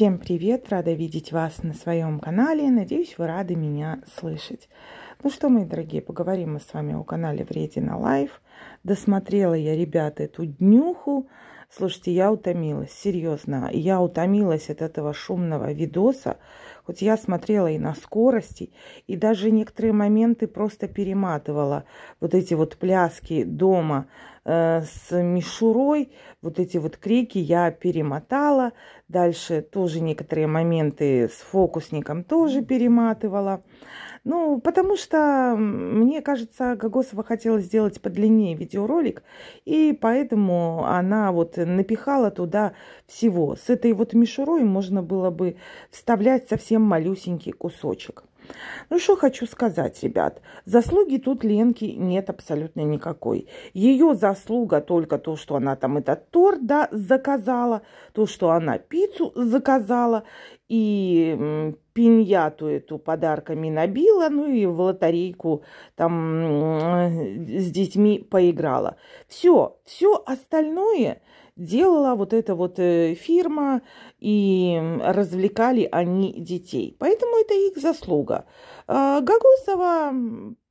Всем привет! Рада видеть вас на своем канале. Надеюсь, вы рады меня слышать. Ну что, мои дорогие, поговорим мы с вами о канале Вредина Лайф. Досмотрела я, ребята, эту днюху. Слушайте, я утомилась, серьезно. Я утомилась от этого шумного видоса. Хоть я смотрела и на скорости, и даже некоторые моменты просто перематывала. Вот эти вот пляски дома э, с мишурой, вот эти вот крики я перемотала. Дальше тоже некоторые моменты с фокусником тоже перематывала. Ну, потому что, мне кажется, Гогосова хотела сделать подлиннее видеоролик, и поэтому она вот напихала туда всего. С этой вот мишурой можно было бы вставлять совсем малюсенький кусочек. Ну что хочу сказать, ребят, заслуги тут Ленки нет абсолютно никакой. Ее заслуга только то, что она там этот торт да, заказала, то, что она пиццу заказала и пиньяту эту подарками набила, ну и в лотерейку там э, с детьми поиграла. Все, все остальное делала вот эта вот э, фирма, и развлекали они детей. Поэтому это их заслуга. А Гагузова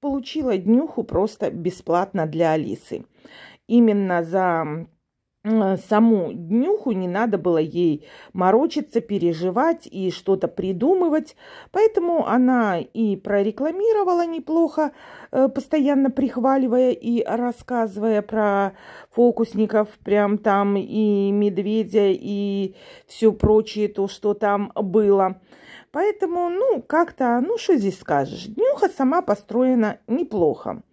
получила днюху просто бесплатно для Алисы. Именно за Э, саму днюху, не надо было ей морочиться, переживать и что-то придумывать. Поэтому она и прорекламировала неплохо, э, постоянно прихваливая и рассказывая про фокусников, прям там и медведя, и все прочее то, что там было. Поэтому, ну, как-то, ну, что здесь скажешь, днюха сама построена неплохо.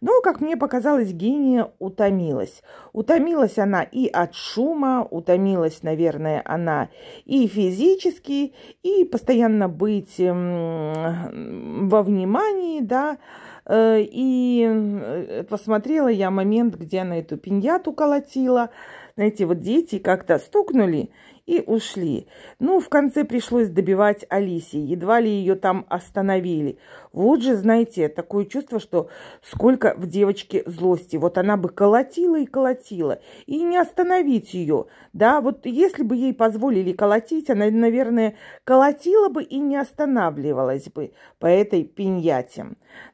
Но, как мне показалось, гения утомилась. Утомилась она и от шума, утомилась, наверное, она и физически, и постоянно быть эм, во внимании, да, э, и э, посмотрела я момент, где она эту пиньяту колотила. Знаете, вот дети как-то стукнули, и ушли. Ну, в конце пришлось добивать Алисе, едва ли ее там остановили. Вот же, знаете, такое чувство, что сколько в девочке злости. Вот она бы колотила и колотила, и не остановить ее. Да, вот если бы ей позволили колотить, она, наверное, колотила бы и не останавливалась бы по этой пиньяте.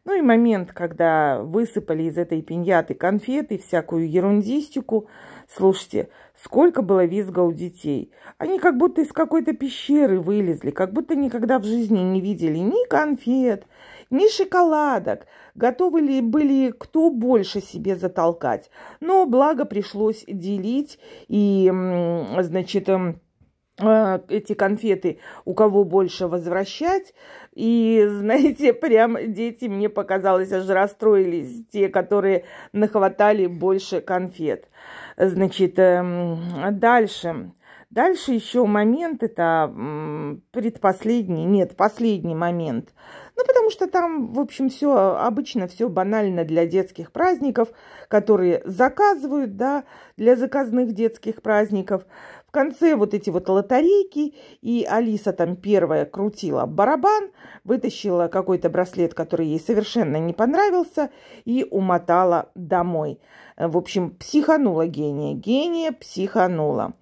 Ну и момент, когда высыпали из этой пиньяты конфеты, всякую ерундистику. Слушайте, Сколько было визга у детей. Они как будто из какой-то пещеры вылезли, как будто никогда в жизни не видели ни конфет, ни шоколадок. Готовы ли были кто больше себе затолкать. Но благо пришлось делить и, значит, эм, э, эти конфеты у кого больше возвращать. И, знаете, прям дети, мне показалось, аж расстроились, те, которые нахватали больше конфет. Значит, эм, дальше. Дальше еще момент, это предпоследний, нет, последний момент. Ну, потому что там, в общем, все обычно все банально для детских праздников, которые заказывают, да, для заказных детских праздников. В конце вот эти вот лотерейки, и Алиса там первая крутила барабан, вытащила какой-то браслет, который ей совершенно не понравился, и умотала домой. В общем, психанула гения. Гения психанула.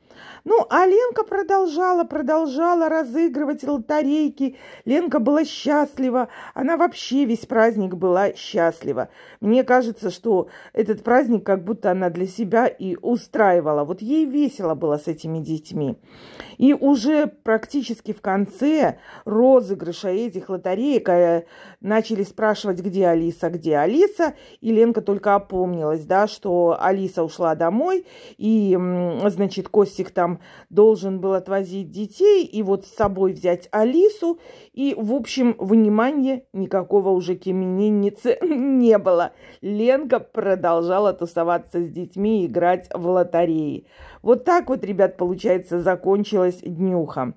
Ну, а Ленка продолжала, продолжала разыгрывать лотарейки. Ленка была счастлива. Она вообще весь праздник была счастлива. Мне кажется, что этот праздник как будто она для себя и устраивала. Вот ей весело было с этими детьми. И уже практически в конце розыгрыша этих лотареек э, начали спрашивать, где Алиса, где Алиса. И Ленка только опомнилась, да, что Алиса ушла домой, и, значит, Костик там там должен был отвозить детей и вот с собой взять Алису. И, в общем, внимания никакого уже к имениннице не было. Ленка продолжала тусоваться с детьми и играть в лотереи. Вот так вот, ребят, получается, закончилась днюха.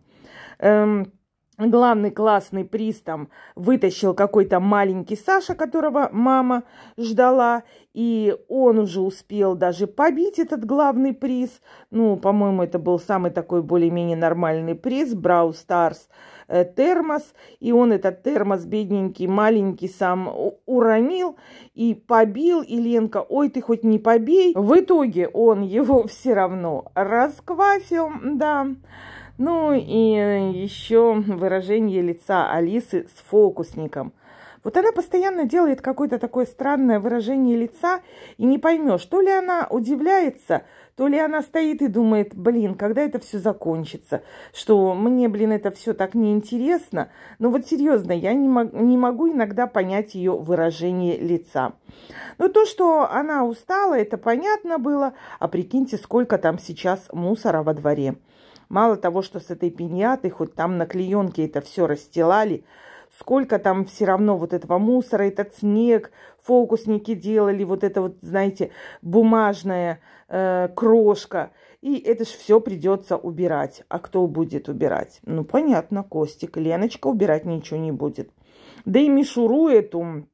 Эм, главный классный приз там вытащил какой-то маленький Саша, которого мама ждала, и он уже успел даже побить этот главный приз. Ну, по-моему, это был самый такой более-менее нормальный приз, Брау Старс э, термос, и он этот термос бедненький, маленький сам уронил и побил, и Ленка, ой, ты хоть не побей. В итоге он его все равно расквасил, да, ну и э, еще выражение лица Алисы с фокусником. Вот она постоянно делает какое-то такое странное выражение лица, и не поймешь, то ли она удивляется, то ли она стоит и думает, блин, когда это все закончится, что мне, блин, это все так неинтересно. Но вот серьезно, я не, мог, не могу иногда понять ее выражение лица. Ну то, что она устала, это понятно было, а прикиньте, сколько там сейчас мусора во дворе. Мало того, что с этой пиньяты, хоть там на клеенке это все расстилали, сколько там все равно вот этого мусора, этот снег, фокусники делали, вот это вот, знаете, бумажная э, крошка. И это же все придется убирать. А кто будет убирать? Ну, понятно, Костик. Леночка убирать ничего не будет. Да и мишуру эту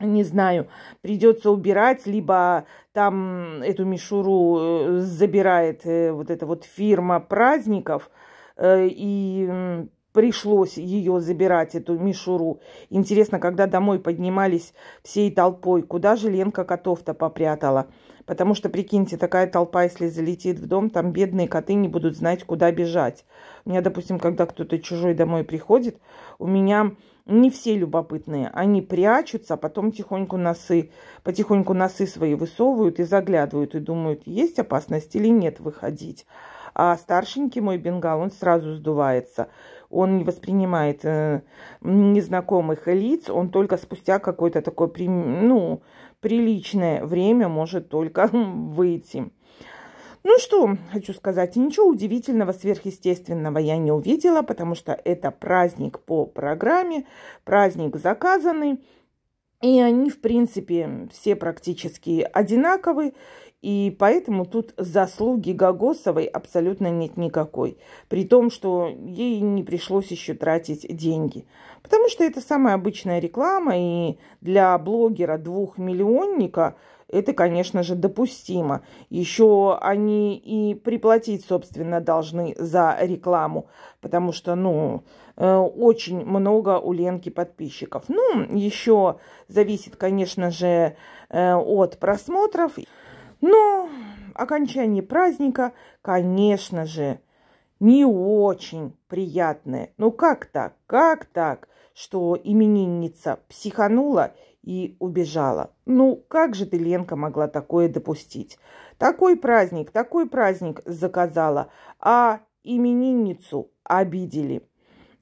не знаю, придется убирать, либо там эту мишуру э, забирает э, вот эта вот фирма праздников, э, и пришлось ее забирать, эту мишуру. Интересно, когда домой поднимались всей толпой, куда же Ленка котов-то попрятала? Потому что, прикиньте, такая толпа, если залетит в дом, там бедные коты не будут знать, куда бежать. У меня, допустим, когда кто-то чужой домой приходит, у меня не все любопытные. Они прячутся, а потом тихоньку носы, потихоньку носы свои высовывают и заглядывают, и думают, есть опасность или нет выходить. А старшенький мой бенгал, он сразу сдувается. Он не воспринимает э, незнакомых лиц, он только спустя какое-то такое, ну, приличное время может только выйти. Ну что, хочу сказать, ничего удивительного, сверхъестественного я не увидела, потому что это праздник по программе, праздник заказанный. И они, в принципе, все практически одинаковы. И поэтому тут заслуги Гагосовой абсолютно нет никакой. При том, что ей не пришлось еще тратить деньги. Потому что это самая обычная реклама, и для блогера двухмиллионника это, конечно же, допустимо. Еще они и приплатить, собственно, должны за рекламу, потому что, ну, э, очень много у Ленки подписчиков. Ну, еще зависит, конечно же, э, от просмотров. Но окончание праздника, конечно же, не очень приятное. Ну как так? Как так, что именинница психанула и убежала? Ну как же ты, Ленка, могла такое допустить? Такой праздник, такой праздник заказала, а именинницу обидели.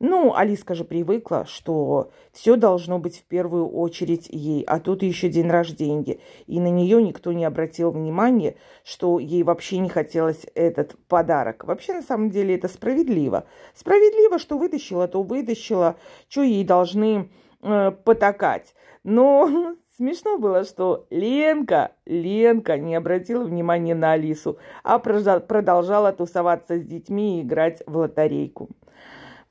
Ну, Алиска же привыкла, что все должно быть в первую очередь ей, а тут еще день рождения. И на нее никто не обратил внимания, что ей вообще не хотелось этот подарок. Вообще, на самом деле, это справедливо. Справедливо, что вытащила, то вытащила, что ей должны э, потакать. Но смешно было, что Ленка, Ленка не обратила внимания на Алису, а продолжала тусоваться с детьми и играть в лотерейку.